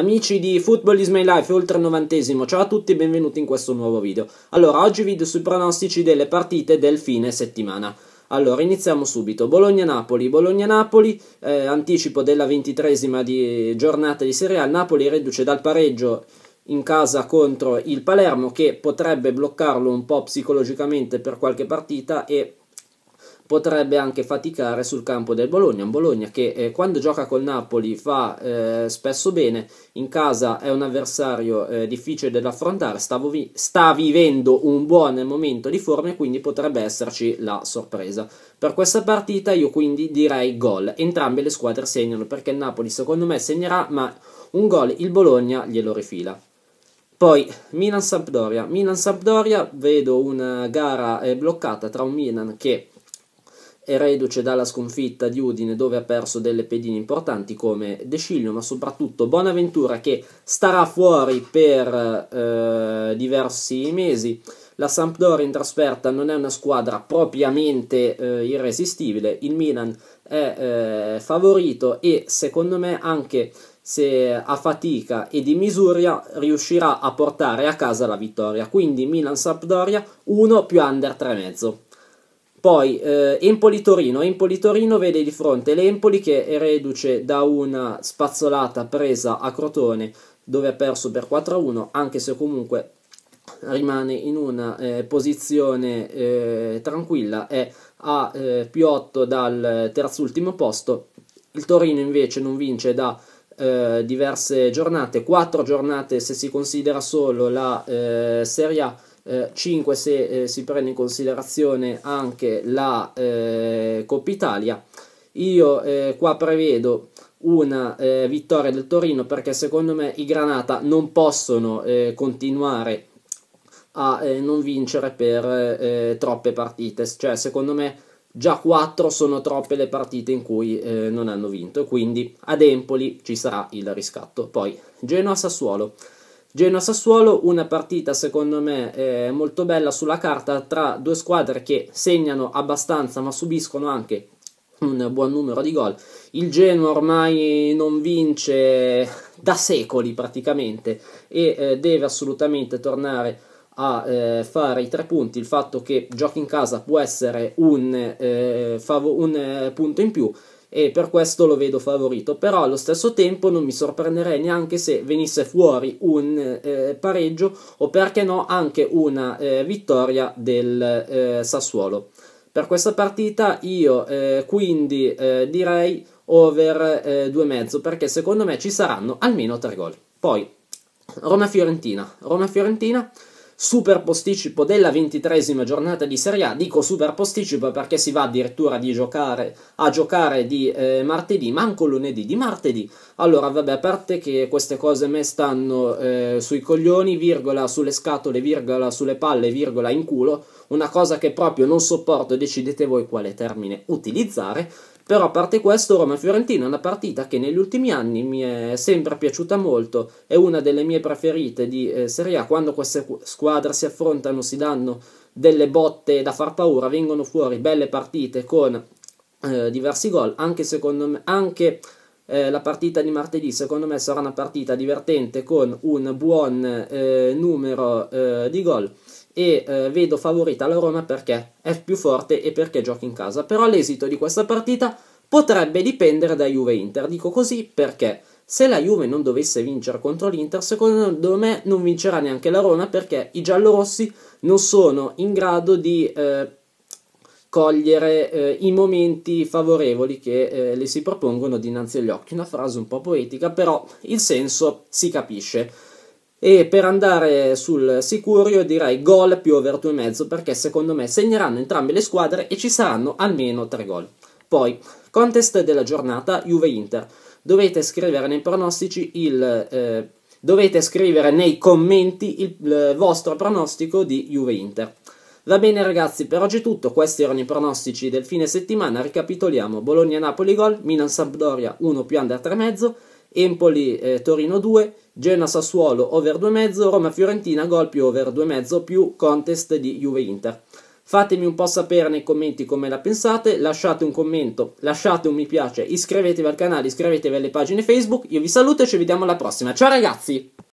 Amici di Football is My Life, oltre il novantesimo, ciao a tutti e benvenuti in questo nuovo video. Allora, oggi video sui pronostici delle partite del fine settimana. Allora, iniziamo subito. Bologna-Napoli. Bologna-Napoli, eh, anticipo della ventitresima di giornata di Serie A. Napoli riduce dal pareggio in casa contro il Palermo, che potrebbe bloccarlo un po' psicologicamente per qualche partita e potrebbe anche faticare sul campo del Bologna, un Bologna che eh, quando gioca col Napoli fa eh, spesso bene, in casa è un avversario eh, difficile da affrontare, sta, vi- sta vivendo un buon momento di forma e quindi potrebbe esserci la sorpresa. Per questa partita io quindi direi gol, entrambe le squadre segnano perché il Napoli secondo me segnerà ma un gol il Bologna glielo rifila. Poi Milan-Sampdoria, Milan-Sampdoria vedo una gara eh, bloccata tra un Milan che è reduce dalla sconfitta di Udine dove ha perso delle pedine importanti come De Sciglio, ma soprattutto Bonaventura che starà fuori per eh, diversi mesi. La Sampdoria in trasferta non è una squadra propriamente eh, irresistibile, il Milan è eh, favorito e secondo me anche se a fatica e di misura riuscirà a portare a casa la vittoria. Quindi Milan-Sampdoria 1 più under 3,5. Poi eh, Empoli-Torino, Empoli-Torino vede di fronte l'Empoli che è reduce da una spazzolata presa a Crotone dove ha perso per 4-1, anche se comunque rimane in una eh, posizione eh, tranquilla, è a eh, più 8 dal terzultimo posto, il Torino invece non vince da eh, diverse giornate, 4 giornate se si considera solo la eh, Serie A 5 eh, se eh, si prende in considerazione anche la eh, Coppa Italia. Io eh, qua prevedo una eh, vittoria del Torino perché secondo me i Granata non possono continuare a non vincere per troppe partite, cioè secondo me già 4 sono troppe le partite in cui non hanno vinto, quindi ad Empoli ci sarà il riscatto. Poi Genoa-Sassuolo. Genoa-Sassuolo, una partita secondo me eh, molto bella sulla carta tra due squadre che segnano abbastanza ma subiscono anche un buon numero di gol. Il Genoa ormai non vince da secoli praticamente e eh, deve assolutamente tornare a eh, fare i tre punti. Il fatto che giochi in casa può essere un, eh, fav- un eh, punto in più e per questo lo vedo favorito, però allo stesso tempo non mi sorprenderei neanche se venisse fuori un eh, pareggio o perché no anche una eh, vittoria del eh, Sassuolo. Per questa partita io eh, quindi eh, direi over 2,5 perché secondo me ci saranno almeno 3 gol. Poi Roma-Fiorentina. Roma-Fiorentina super posticipo della ventitresima giornata di Serie A. Dico super posticipo perché si va addirittura di giocare, a giocare di eh, martedì, manco lunedì, di martedì. Allora, vabbè, a parte che queste cose me stanno eh, sui coglioni, virgola sulle scatole, virgola sulle palle, virgola in culo, una cosa che proprio non sopporto, decidete voi quale termine utilizzare. Però a parte questo, Roma-Fiorentina è una partita che negli ultimi anni mi è sempre piaciuta molto, è una delle mie preferite di eh, Serie A, quando queste squadre si affrontano si danno delle botte da far paura, vengono fuori belle partite con eh, diversi gol, anche secondo me, anche eh, la partita di martedì secondo me sarà una partita divertente con un buon eh, numero eh, di gol e eh, vedo favorita la Roma perché è più forte e perché gioca in casa. Però l'esito di questa partita potrebbe dipendere da Juve-Inter. Dico così perché se la Juve non dovesse vincere contro l'Inter, secondo me non vincerà neanche la Roma perché i giallorossi non sono in grado di eh, cogliere eh, i momenti favorevoli che eh, le si propongono dinanzi agli occhi. Una frase un po' poetica, però il senso si capisce. E per andare sul sicuro io direi gol più over 2,5 perché secondo me segneranno entrambe le squadre e ci saranno almeno 3 gol. Poi, contest della giornata Juve-Inter. Dovete scrivere nei pronostici il... Eh, dovete scrivere nei commenti il, il eh, vostro pronostico di Juve-Inter. Va bene ragazzi, per oggi è tutto, questi erano i pronostici del fine settimana, ricapitoliamo Bologna-Napoli gol, Milan-Sampdoria 1 più under 3,5, Empoli-Torino eh, 2, Genoa-Sassuolo over 2,5, Roma-Fiorentina gol più over 2,5 più contest di Juve-Inter. Fatemi un po' sapere nei commenti come la pensate, lasciate un commento, lasciate un mi piace, iscrivetevi al canale, iscrivetevi alle pagine Facebook, io vi saluto e ci vediamo alla prossima. Ciao ragazzi!